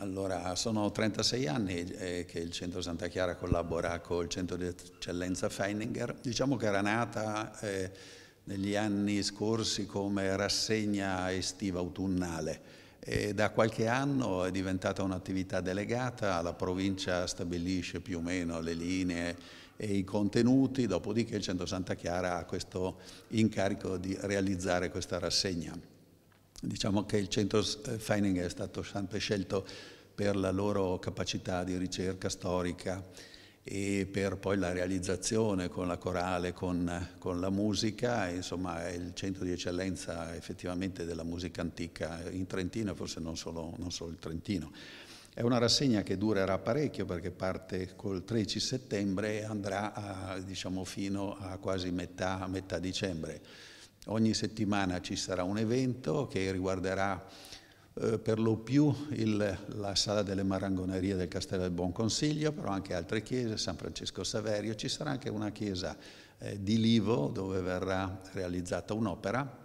Allora, sono 36 anni eh, che il Centro Santa Chiara collabora col Centro di Eccellenza Feininger. Diciamo che era nata eh, negli anni scorsi come rassegna estiva autunnale e da qualche anno è diventata un'attività delegata, la provincia stabilisce più o meno le linee e i contenuti, dopodiché il Centro Santa Chiara ha questo incarico di realizzare questa rassegna. Diciamo che il centro eh, Feininger è stato sempre scelto per la loro capacità di ricerca storica e per poi la realizzazione con la corale, con, con la musica, insomma è il centro di eccellenza effettivamente della musica antica in Trentino e forse non solo, non solo il Trentino. È una rassegna che durerà parecchio perché parte col 13 settembre e andrà a, diciamo, fino a quasi metà, metà dicembre. Ogni settimana ci sarà un evento che riguarderà eh, per lo più il, la sala delle marangonerie del Castello del Buon Consiglio, però anche altre chiese, San Francesco Saverio, ci sarà anche una chiesa eh, di Livo dove verrà realizzata un'opera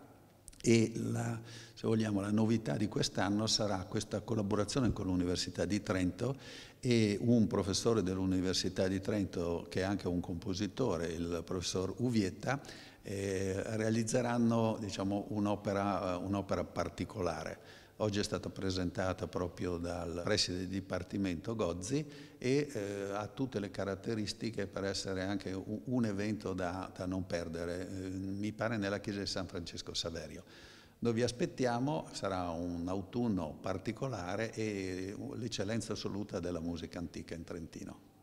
e la, se vogliamo, la novità di quest'anno sarà questa collaborazione con l'Università di Trento e un professore dell'Università di Trento che è anche un compositore, il professor Uvietta, eh, realizzeranno diciamo, un'opera, un particolare. Oggi è stata presentata proprio dal preside del Dipartimento Gozzi e eh, ha tutte le caratteristiche per essere anche un, un evento da, da, non perdere, eh, mi pare nella chiesa di San Francesco Saverio. Noi vi aspettiamo, sarà un autunno particolare e eh, l'eccellenza assoluta della musica antica in Trentino.